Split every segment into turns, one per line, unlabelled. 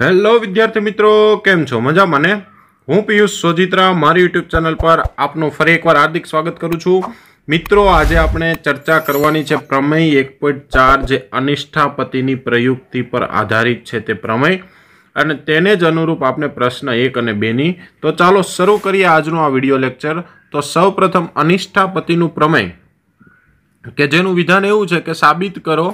hello વિદ્યાર્થી મિત્રો કેમ છો મજામાં ને હું પિયુષ સોજિત્રા મારી યુટ્યુબ ચેનલ પર આપનું ફરી એકવાર હાર્દિક સ્વાગત કરું છું મિત્રો આજે આપણે ચર્ચા કરવાની છે પ્રમેય એક પોઈન્ટ ચાર જે અનિષ્ઠાપતિની પ્રયુક્તિ પર આધારિત છે તે પ્રમેય અને તેને જ અનુરૂપ આપણે પ્રશ્ન એક અને બેની તો ચાલો શરૂ કરીએ આજનો આ વિડીયો લેક્ચર તો સૌ પ્રથમ અનિષ્ઠાપતિનું પ્રમેય કે જેનું વિધાન એવું છે કે સાબિત કરો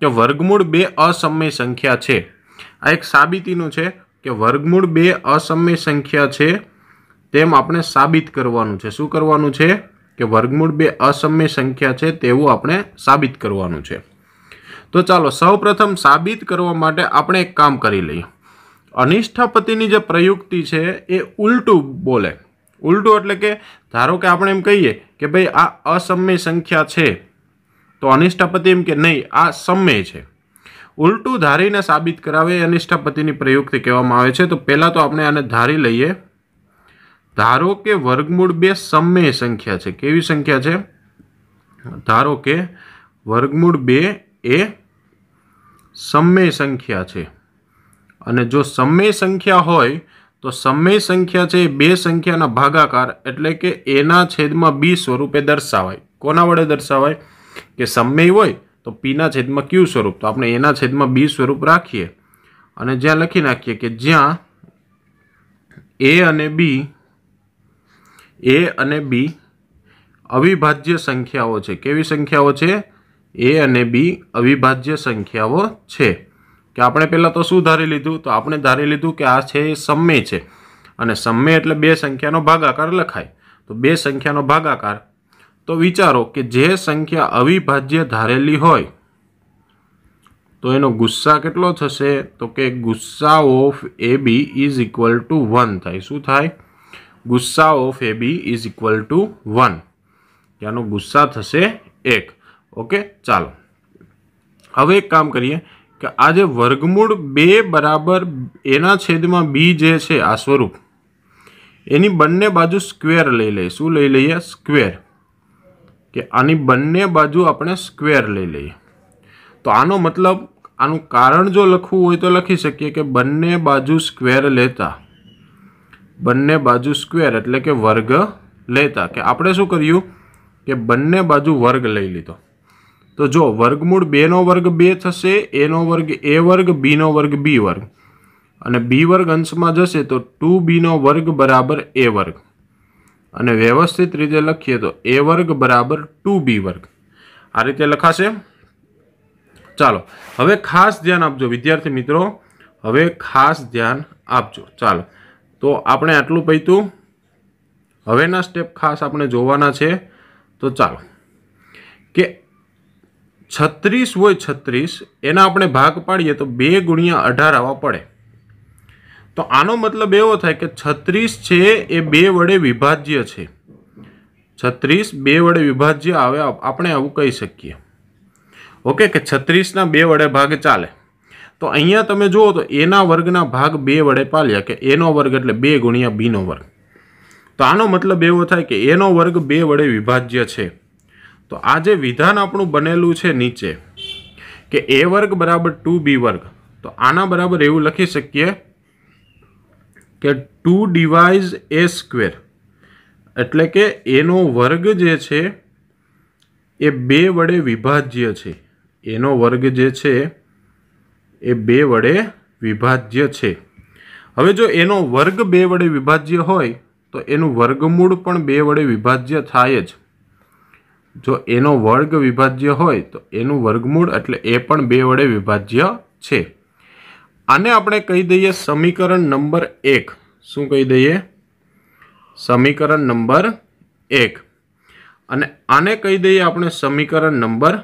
કે વર્ગમૂળ બે અસમય સંખ્યા છે આ એક સાબિતીનું છે કે વર્ગમૂળ બે અસમય સંખ્યા છે તેમ આપણે સાબિત કરવાનું છે શું કરવાનું છે કે વર્ગમૂળ બે અસમય સંખ્યા છે તેવું આપણે સાબિત કરવાનું છે તો ચાલો સૌપ્રથમ સાબિત કરવા માટે આપણે એક કામ કરી લઈએ અનિષ્ઠાપતિની જે પ્રયુક્તિ છે એ ઉલટું બોલે ઉલટું એટલે કે ધારો કે આપણે એમ કહીએ કે ભાઈ આ અસમય સંખ્યા છે તો અનિષ્ઠાપતિ એમ કે નહીં આ સમય છે ઉલટું ધારીને સાબિત કરાવે એ નિષ્ઠાપતિની પ્રયુક્તિ કહેવામાં આવે છે તો પહેલાં તો આપણે આને ધારી લઈએ ધારો કે વર્ગમૂળ બે સમય સંખ્યા છે કેવી સંખ્યા છે ધારો કે વર્ગમૂળ બે એ સમય સંખ્યા છે અને જો સમય સંખ્યા હોય તો સમય સંખ્યા છે એ બે સંખ્યાના ભાગાકાર એટલે કે એના છેદમાં બી સ્વરૂપે દર્શાવાય કોના વડે દર્શાવાય કે સમય હોય તો પીના છેદમાં ક્યુ સ્વરૂપ તો આપણે એના છેદમાં બી સ્વરૂપ રાખીએ અને જ્યાં લખી નાખીએ કે જ્યાં એ અને બી એ અને બી અવિભાજ્ય સંખ્યાઓ છે કેવી સંખ્યાઓ છે એ અને બી અવિભાજ્ય સંખ્યાઓ છે કે આપણે પહેલાં તો શું ધારી લીધું તો આપણે ધારી લીધું કે આ છે એ સમય છે અને સમય એટલે બે સંખ્યાનો ભાગાકાર લખાય તો બે સંખ્યાનો ભાગાકાર તો વિચારો કે જે સંખ્યા અવિભાજ્ય ધારેલી હોય તો એનો ગુસ્સા કેટલો થશે તો કે ગુસ્સા of A B is equal to one થાય શું થાય ગુસ્સા of A B is equal to one ત્યાંનો ગુસ્સા થશે એક ઓકે ચાલો હવે એક કામ કરીએ કે આજે વર્ગમૂળ બે બરાબર એના છેદમાં બી જે છે આ સ્વરૂપ એની બંને બાજુ સ્ક્વેર લઈ લઈએ શું લઈ લઈએ સ્ક્વેર કે આની બંને બાજુ આપણે સ્ક્વેર લઈ લઈએ તો આનો મતલબ આનું કારણ જો લખવું હોય તો લખી શકીએ કે બંને બાજુ સ્ક્વેર લેતા બંને બાજુ સ્ક્વેર એટલે કે વર્ગ લેતા કે આપણે શું કર્યું કે બંને બાજુ વર્ગ લઈ લીધો તો જો વર્ગમૂળ બેનો વર્ગ બે થશે એનો વર્ગ એ વર્ગ બીનો વર્ગ બી વર્ગ અને બી વર્ગ અંશમાં જશે તો ટુ બીનો વર્ગ બરાબર એ વર્ગ અને વ્યવસ્થિત રીતે લખીએ તો એ વર્ગ બરાબર ટુ બી વર્ગ આ રીતે લખાશે ચાલો હવે ખાસ ધ્યાન આપજો વિદ્યાર્થી મિત્રો હવે ખાસ ધ્યાન આપજો ચાલો તો આપણે આટલું પૈતું હવેના સ્ટેપ ખાસ આપણે જોવાના છે તો ચાલો કે છત્રીસ હોય છત્રીસ એના આપણે ભાગ પાડીએ તો બે ગુણ્યા અઢાર આવવા પડે તો આનો મતલબ એવો થાય કે છત્રીસ છે એ બે વડે વિભાજ્ય છે છત્રીસ બે વડે વિભાજ્ય આવે આપણે આવું કહી શકીએ ઓકે કે છત્રીસના બે વડે ભાગ ચાલે તો અહીંયા તમે જુઓ તો એના વર્ગના ભાગ બે વડે પાલ્યા કે એનો વર્ગ એટલે બે ગુણ્યા બીનો વર્ગ તો આનો મતલબ એવો થાય કે એનો વર્ગ બે વડે વિભાજ્ય છે તો આ જે વિધાન આપણું બનેલું છે નીચે કે એ વર્ગ બરાબર ટુ બી વર્ગ તો આના બરાબર એવું લખી શકીએ કે ટુ ડિવાઈઝ એ સ્ક્વેર એટલે કે એનો વર્ગ જે છે એ બે વડે વિભાજ્ય છે એનો વર્ગ જે છે એ બે વડે વિભાજ્ય છે હવે જો એનો વર્ગ બે વડે વિભાજ્ય હોય તો એનું વર્ગમૂળ પણ બે વડે વિભાજ્ય થાય જ જો એનો વર્ગ વિભાજ્ય હોય તો એનું વર્ગમૂળ એટલે એ પણ બે વડે વિભાજ્ય છે આને આપણે કહી દઈએ સમીકરણ નંબર એક શું કહી દઈએ સમીકરણ નંબર એક અને આને કહી દઈએ આપણે સમીકરણ નંબર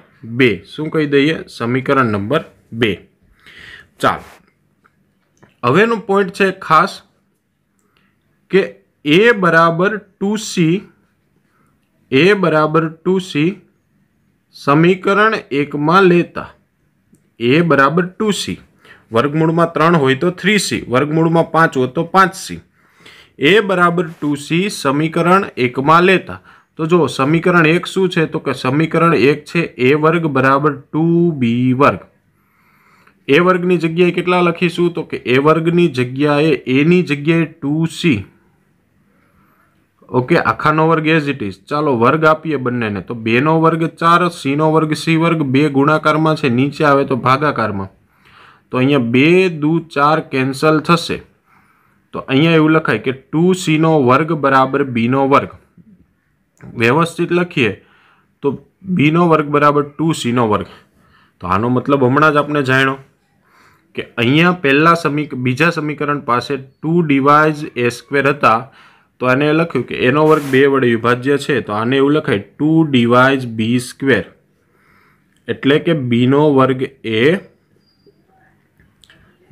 બે શું કહી દઈએ સમીકરણ નંબર બે ચાલ હવેનો પોઈન્ટ છે ખાસ કે એ બરાબર ટુ સી એ બરાબર ટુ સી સમીકરણ એકમાં લેતા એ બરાબર ટુ સી વર્ગમૂળમાં ત્રણ હોય તો થ્રી સી વર્ગમૂળમાં પાંચ હોય તો પાંચ સી એ બરાબર ટુ સી સમીકરણ એકમાં લેતા તો જો સમીકરણ એક શું છે તો કે સમીકરણ એક છે એ વર્ગ બરાબર ટુ બી વર્ગ એ વર્ગની જગ્યાએ કેટલા લખીશું તો કે એ વર્ગની જગ્યાએ એની જગ્યાએ ટુ સી ઓકે આખાનો વર્ગ એઝ ઇટ ઇઝ ચાલો વર્ગ આપીએ બંનેને તો બેનો વર્ગ ચાર સીનો વર્ગ સી વર્ગ બે ગુણાકારમાં છે નીચે આવે તો ભાગાકારમાં તો અહીંયા બે દુ ચાર કેન્સલ થશે તો અહીંયા એવું લખાય કે ટુ સીનો વર્ગ બરાબર બીનો વર્ગ વ્યવસ્થિત લખીએ તો બીનો વર્ગ બરાબર ટુ સીનો વર્ગ તો આનો મતલબ હમણાં જ આપણે જાણ્યો કે અહીંયા પહેલાં સમી બીજા સમીકરણ પાસે ટુ ડિવાઇઝ એ સ્ક્વેર હતા તો આને લખ્યું કે એનો વર્ગ બે વડે વિભાજ્ય છે તો આને એવું લખાય ટુ ડિવાઇઝ બી સ્ક્વેર એટલે કે બીનો વર્ગ એ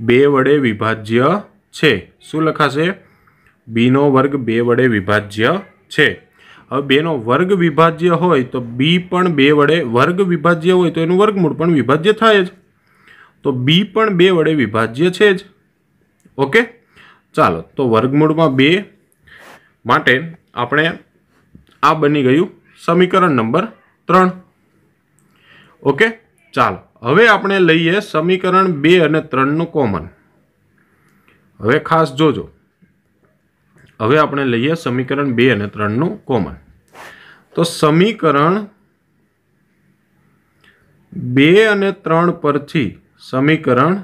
બે વડે વિભાજ્ય છે શું લખાશે બીનો વર્ગ બે વડે વિભાજ્ય છે હવે બેનો વર્ગ વિભાજ્ય હોય તો બી પણ બે વડે વર્ગ વિભાજ્ય હોય તો એનું વર્ગમૂળ પણ વિભાજ્ય થાય જ તો બી પણ બે વડે વિભાજ્ય છે જ ઓકે ચાલો તો વર્ગમૂળમાં બે માટે આપણે આ બની ગયું સમીકરણ નંબર ત્રણ ઓકે ચાલો હવે આપણે લઈએ સમીકરણ બે અને ત્રણનું કોમન હવે ખાસ જોજો હવે આપણે લઈએ સમીકરણ બે અને ત્રણનું કોમન તો સમીકરણ બે અને ત્રણ પરથી સમીકરણ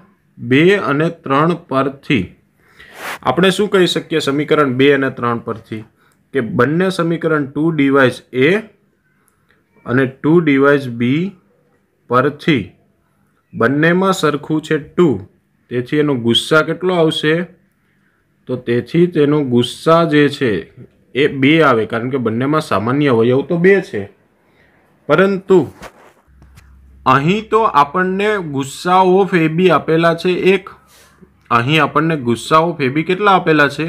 બે અને ત્રણ પરથી આપણે શું કહી શકીએ સમીકરણ બે અને ત્રણ પરથી કે બંને સમીકરણ ટુ ડિવાઇસ એ અને ટુ ડિવાઇસ બી પરથી બંનેમાં સરખું છે ટુ તેથી એનો ગુસ્સા કેટલો આવશે તો તેથી તેનો ગુસ્સા જે છે એ બે આવે કારણ કે બંનેમાં સામાન્ય અવયવ તો બે છે પરંતુ અહીં તો આપણને ગુસ્સા ઓફ એ આપેલા છે એક અહીં આપણને ગુસ્સા ઓફ એ કેટલા આપેલા છે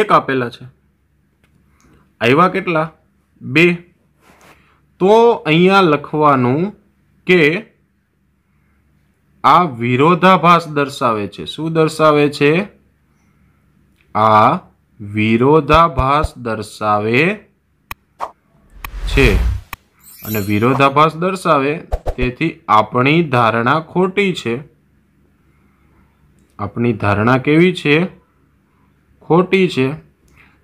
એક આપેલા છે આવ્યા કેટલા બે તો અહીંયા લખવાનું કે આ વિરોધાભાસ દર્શાવે છે શું દર્શાવે છે આ વિરોધાભાસ દર્શાવે છે અને વિરોધાભાસ દર્શાવે તેથી આપણી ધારણા ખોટી છે આપણી ધારણા કેવી છે ખોટી છે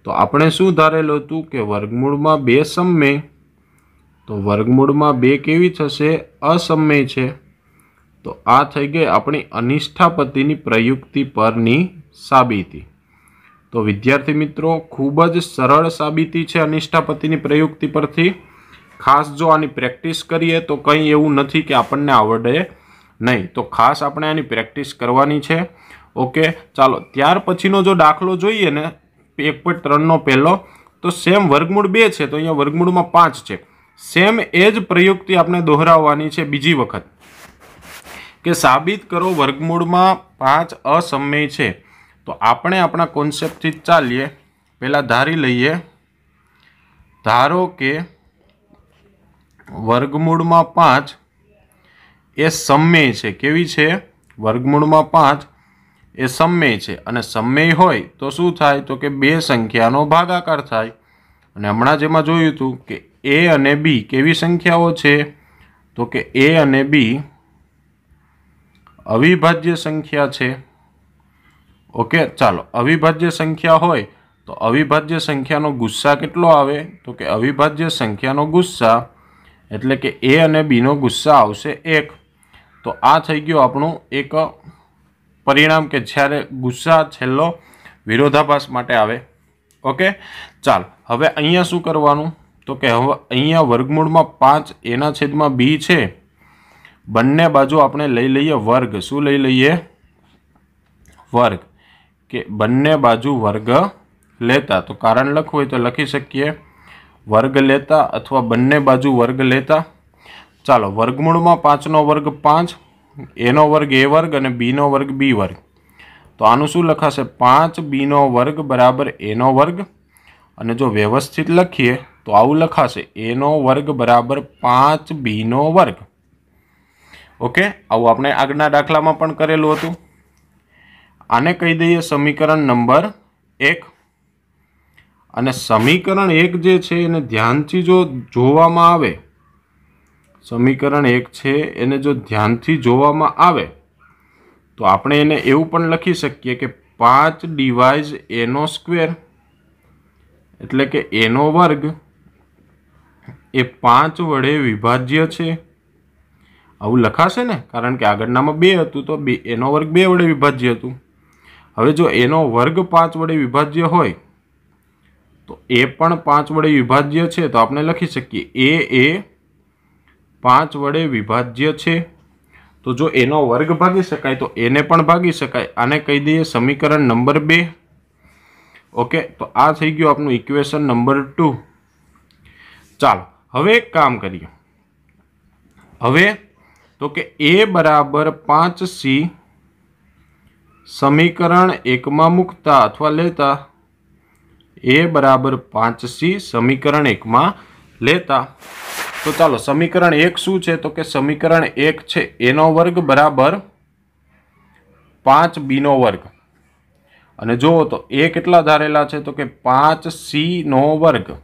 તો આપણે શું ધારેલું હતું કે વર્ગમૂળમાં બે સમમે તો વર્ગમૂળમાં બે કેવી થશે અસમય છે તો આ થઈ ગઈ આપણી અનિષ્ઠાપતિની પ્રયુક્તિ પરની સાબિતી તો વિદ્યાર્થી મિત્રો ખૂબ જ સરળ સાબિતી છે અનિષ્ઠાપતિની પ્રયુક્તિ પરથી ખાસ જો આની પ્રેક્ટિસ કરીએ તો કંઈ એવું નથી કે આપણને આવડે નહીં તો ખાસ આપણે આની પ્રેક્ટિસ કરવાની છે ઓકે ચાલો ત્યાર પછીનો જો દાખલો જોઈએ ને એક પોઈન્ટ ત્રણનો પહેલો તો સેમ વર્ગમૂળ બે છે તો અહીંયા વર્ગમૂળમાં પાંચ છે સેમ એ જ પ્રયુક્તિ આપણે દોહરાવવાની છે બીજી વખત કે સાબિત કરો વર્ગમૂળમાં પાંચ અસમય છે તો આપણે આપણા કોન્સેપ્ટથી ચાલીએ પહેલાં ધારી લઈએ ધારો કે વર્ગમૂળમાં પાંચ એ સમય છે કેવી છે વર્ગમૂળમાં પાંચ એ સમય છે અને સમય હોય તો શું થાય તો કે બે સંખ્યાનો ભાગાકાર થાય અને હમણાં જેમાં જોયું હતું કે એ અને બી કેવી સંખ્યાઓ છે તો કે એ અને બી અવિભાજ્ય સંખ્યા છે ઓકે ચાલો અવિભાજ્ય સંખ્યા હોય તો અવિભાજ્ય સંખ્યાનો ગુસ્સા કેટલો આવે તો કે અવિભાજ્ય સંખ્યાનો ગુસ્સા એટલે કે એ અને બીનો ગુસ્સા આવશે એક તો આ થઈ ગયું આપણું એક પરિણામ કે જ્યારે ગુસ્સા છેલ્લો વિરોધાભાસ માટે આવે ઓકે ચાલ હવે અહીંયા શું કરવાનું તો કે હવે અહીંયા વર્ગમૂળમાં પાંચ એના છેદમાં બી છે બંને બાજુ આપણે લઈ લઈએ વર્ગ શું લઈ લઈએ વર્ગ કે બંને બાજુ વર્ગ લેતા તો કારણ લખવું હોય તો લખી શકીએ વર્ગ લેતા અથવા બંને બાજુ વર્ગ લેતા ચાલો વર્ગમૂળમાં પાંચનો વર્ગ પાંચ એનો વર્ગ એ વર્ગ અને બીનો વર્ગ બી વર્ગ તો આનું શું લખાશે પાંચ બીનો વર્ગ બરાબર એનો વર્ગ અને જો વ્યવસ્થિત લખીએ તો આવું લખાશે એનો વર્ગ બરાબર પાંચ બીનો વર્ગ ઓકે આવું આપણે આગળના દાખલામાં પણ કરેલું હતું આને કહી દઈએ સમીકરણ નંબર એક અને સમીકરણ એક જે છે એને ધ્યાનથી જો જોવામાં આવે સમીકરણ એક છે એને જો ધ્યાનથી જોવામાં આવે તો આપણે એને એવું પણ લખી શકીએ કે પાંચ ડિવાઈઝ એનો સ્ક્વેર એટલે કે એનો વર્ગ એ પાંચ વડે વિભાજ્ય છે આવું લખાશે ને કારણ કે આગળનામાં બે હતું તો બે એનો વર્ગ બે વડે વિભાજ્ય હતું હવે જો એનો વર્ગ પાંચ વડે વિભાજ્ય હોય તો એ પણ પાંચ વડે વિભાજ્ય છે તો આપણે લખી શકીએ એ એ પાંચ વડે વિભાજ્ય છે તો જો એનો વર્ગ ભાગી શકાય તો એને પણ ભાગી શકાય આને કહી દઈએ સમીકરણ નંબર બે ઓકે તો આ થઈ ગયું આપણું ઇક્વેશન નંબર ટુ ચાલો હવે એક કામ કરીએ હવે તો કે એ બરાબર પાંચ સી સમીકરણ એકમાં મૂકતા અથવા લેતા એ બરાબર પાંચ સી સમીકરણ એકમાં લેતા તો ચાલો સમીકરણ એક શું છે તો કે સમીકરણ એક છે એનો વર્ગ બરાબર પાંચ બીનો વર્ગ અને જુઓ તો એ કેટલા ધારેલા છે તો કે પાંચ સીનો વર્ગ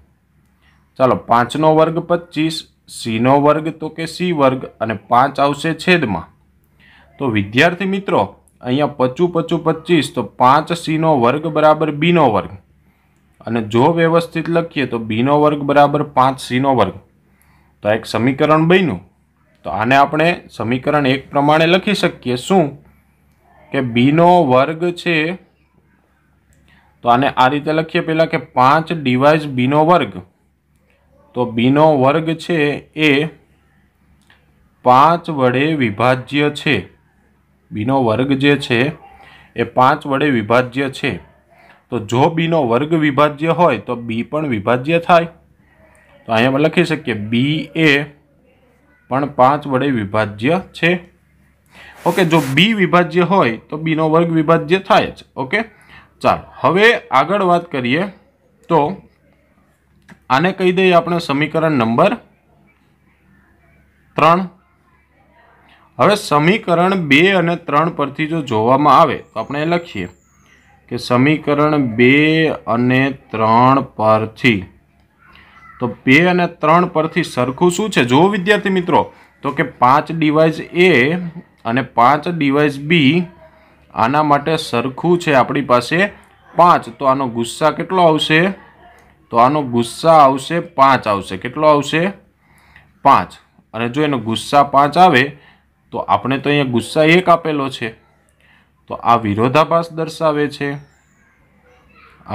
ચાલો પાંચનો વર્ગ પચીસ સીનો વર્ગ તો કે સી વર્ગ અને પાંચ આવશે છેદમાં તો વિદ્યાર્થી મિત્રો અહીંયા પચું પચું પચીસ તો પાંચ સીનો વર્ગ બરાબર બીનો વર્ગ અને જો વ્યવસ્થિત લખીએ તો બીનો વર્ગ બરાબર પાંચ સીનો વર્ગ તો એક સમીકરણ બન્યું તો આને આપણે સમીકરણ એક પ્રમાણે લખી શકીએ શું કે બીનો વર્ગ છે તો આને આ રીતે લખીએ પહેલાં કે પાંચ ડિવાઇસ બીનો વર્ગ તો બીનો વર્ગ છે એ પાંચ વડે વિભાજ્ય છે બીનો વર્ગ જે છે એ પાંચ વડે વિભાજ્ય છે તો જો બીનો વર્ગ વિભાજ્ય હોય તો બી પણ વિભાજ્ય થાય તો અહીંયા આપણે લખી શકીએ બી એ પણ પાંચ વડે વિભાજ્ય છે ઓકે જો બી વિભાજ્ય હોય તો બીનો વર્ગ વિભાજ્ય થાય જ ઓકે ચાલો હવે આગળ વાત કરીએ તો આને કહી દઈએ આપણે સમીકરણ નંબર ત્રણ હવે સમીકરણ બે અને ત્રણ પરથી જો જોવામાં આવે તો આપણે લખીએ કે સમીકરણ બે અને ત્રણ પરથી તો બે અને ત્રણ પરથી સરખું શું છે જો વિદ્યાર્થી મિત્રો તો કે પાંચ ડિવાઇસ એ અને પાંચ ડિવાઇસ બી આના માટે સરખું છે આપણી પાસે પાંચ તો આનો ગુસ્સા કેટલો આવશે તો આનો ગુસ્સા આવશે પાંચ આવશે કેટલો આવશે પાંચ અને જો એનો ગુસ્સા પાંચ આવે તો આપણે તો અહીંયા ગુસ્સા એક આપેલો છે તો આ વિરોધાભાસ દર્શાવે છે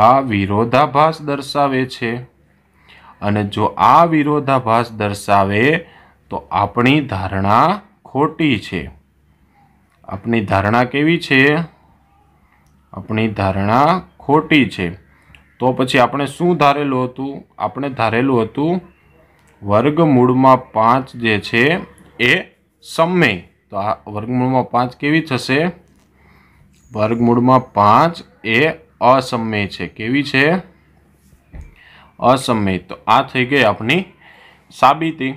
આ વિરોધાભાસ દર્શાવે છે અને જો આ વિરોધાભાસ દર્શાવે તો આપણી ધારણા ખોટી છે આપણી ધારણા કેવી છે આપણી ધારણા ખોટી છે તો પછી આપણે શું ધારેલું હતું આપણે ધારેલું હતું વર્ગમૂળમાં પાંચ જે છે એ સમય તો આ વર્ગમૂળમાં પાંચ કેવી થશે વર્ગમૂળમાં પાંચ એ અસમય છે કેવી છે અસમય તો આ થઈ ગઈ આપણી સાબિતી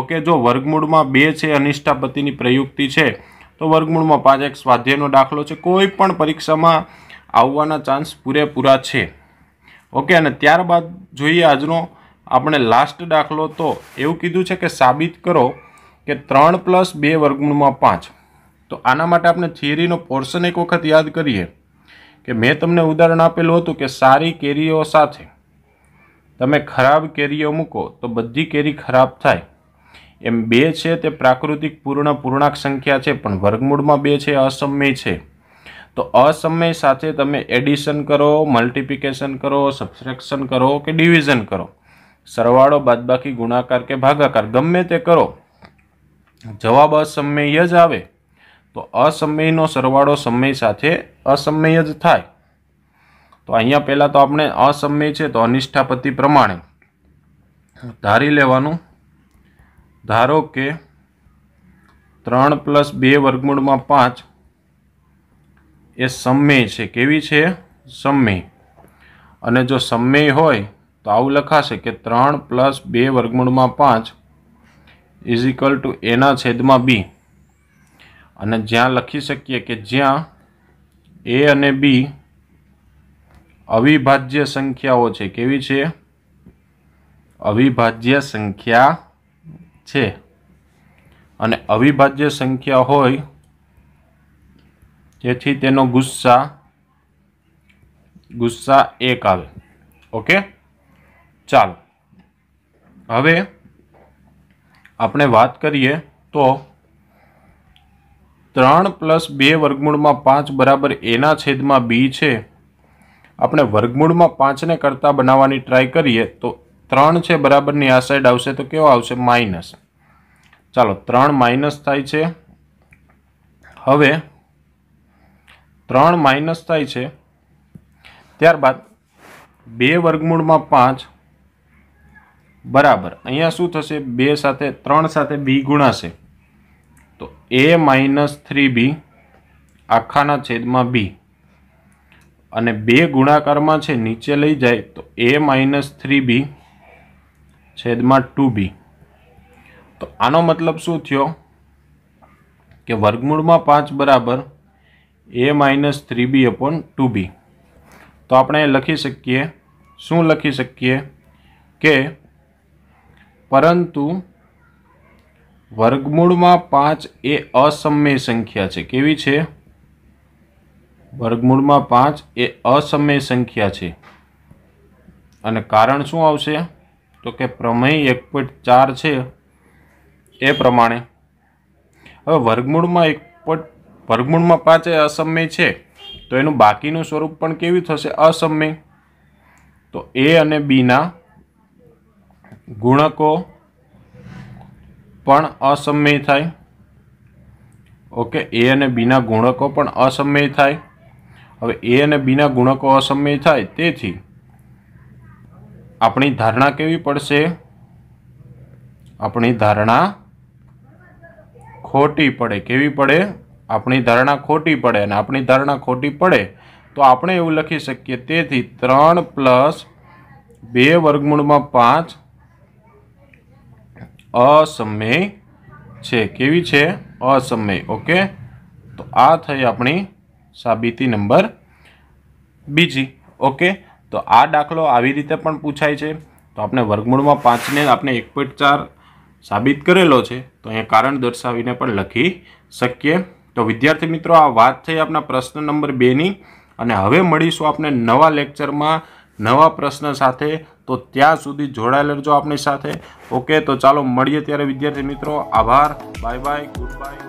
ઓકે જો વર્ગમૂળમાં બે છે અનિષ્ઠાપતિની પ્રયુક્તિ છે તો વર્ગમૂળમાં પાંચ એક સ્વાધ્યાયનો દાખલો છે કોઈ પણ પરીક્ષામાં આવવાના ચાન્સ પૂરેપૂરા છે ઓકે અને ત્યારબાદ જોઈએ આજનો આપણે લાસ્ટ દાખલો તો એવું કીધું છે કે સાબિત કરો કે ત્રણ પ્લસ બે વર્ગમૂળમાં પાંચ તો આના માટે આપણે થિયરીનો પોર્શન એક વખત યાદ કરીએ કે મેં તમને ઉદાહરણ આપેલું હતું કે સારી કેરીઓ સાથે તમે ખરાબ કેરીઓ મૂકો તો બધી કેરી ખરાબ થાય એમ બે છે તે પ્રાકૃતિક પૂર્ણ પૂર્ણાંક સંખ્યા છે પણ વર્ગમૂળમાં બે છે અસમય છે તો અસમય સાથે તમે એડિશન કરો મલ્ટિપ્લિકેશન કરો સબસ્ટ્રેક્શન કરો કે ડિવિઝન કરો સરવાળો બાદબાકી ગુણાકાર કે ભાગાકાર ગમે તે કરો જવાબ અસમય જ આવે તો અસમયનો સરવાળો સમય સાથે અસમય જ થાય તો અહીંયા પહેલાં તો આપણે અસમય છે તો અનિષ્ઠાપતિ પ્રમાણે ધારી લેવાનું ધારો કે ત્રણ પ્લસ બે વર્ગમૂળમાં પાંચ એ સમય છે કેવી છે સમય અને જો સમય હોય તો આવું લખાશે કે ત્રણ પ્લસ બે વર્ગમૂળમાં પાંચ ઇઝિકલ ટુ એના છેદમાં બી અને જ્યાં લખી શકીએ કે જ્યાં એ અને બી અવિભાજ્ય સંખ્યાઓ છે કેવી છે અવિભાજ્ય સંખ્યા છે અને અવિભાજ્ય સંખ્યા હોય જેથી તેનો ગુસ્સા ગુસ્સા એક આવે ઓકે ચાલો હવે આપણે વાત કરીએ તો ત્રણ પ્લસ બે વર્ગમૂળમાં પાંચ બરાબર એના છેદમાં બી છે આપણે વર્ગમૂળમાં પાંચને કરતાં બનાવવાની ટ્રાય કરીએ તો ત્રણ છે બરાબરની આ સાઈડ આવશે તો કેવો આવશે માઇનસ ચાલો ત્રણ માઇનસ થાય છે હવે ત્રણ માઇનસ થાય છે ત્યારબાદ બે વર્ગમૂળમાં પાંચ બરાબર અહીંયા શું થશે બે સાથે ત્રણ સાથે બી ગુણાશે તો એ માઇનસ થ્રી બી આખાના છેદમાં બી અને બે ગુણાકારમાં છે નીચે લઈ જાય તો એ માઇનસ થ્રી બી છેદમાં ટુ બી તો આનો મતલબ શું થયો કે વર્ગમૂળમાં પાંચ બરાબર A minus three B upon two B તો આપણે લખી શકીએ શું લખી શકીએ કે પરંતુ વર્ગમૂળમાં પાંચ એ અસમય સંખ્યા છે કેવી છે વર્ગમૂળમાં પાંચ એ અસમય સંખ્યા છે અને કારણ શું આવશે તો કે પ્રમેય એક પોઈન્ટ ચાર છે એ પ્રમાણે હવે વર્ગમૂળમાં એક પોઈન્ટ વર્ગમૂળમાં પાંચ એ અસમય છે તો એનું બાકીનું સ્વરૂપ પણ કેવું થશે અસમય તો એ અને બીના ગુણકો પણ અસમય થાય ઓકે એ અને બીના ગુણકો પણ અસમય થાય હવે એ અને બીના ગુણકો અસમય થાય તેથી આપણી ધારણા કેવી પડશે આપણી ધારણા ખોટી પડે કેવી પડે આપણી ધારણા ખોટી પડે અને આપણી ધારણા ખોટી પડે તો આપણે એવું લખી શકીએ તેથી ત્રણ પ્લસ બે વર્ગમૂળમાં પાંચ અસમય છે કેવી છે અસમય ઓકે તો આ થઈ આપણી સાબિતી નંબર બીજી ઓકે તો આ દાખલો આવી રીતે પણ પૂછાય છે તો આપણે વર્ગમૂળમાં પાંચને આપણે એક પોઈન્ટ ચાર સાબિત કરેલો છે તો અહીંયા કારણ દર્શાવીને પણ લખી શકીએ તો વિદ્યાર્થી મિત્રો આ વાત થઈ આપણા પ્રશ્ન નંબર બેની અને હવે મળીશું આપણે નવા લેક્ચરમાં નવા પ્રશ્ન સાથે તો ત્યાં સુધી જોડાયેલ રહેજો આપણી સાથે ઓકે તો ચાલો મળીએ ત્યારે વિદ્યાર્થી મિત્રો આભાર બાય બાય ગુડ બાય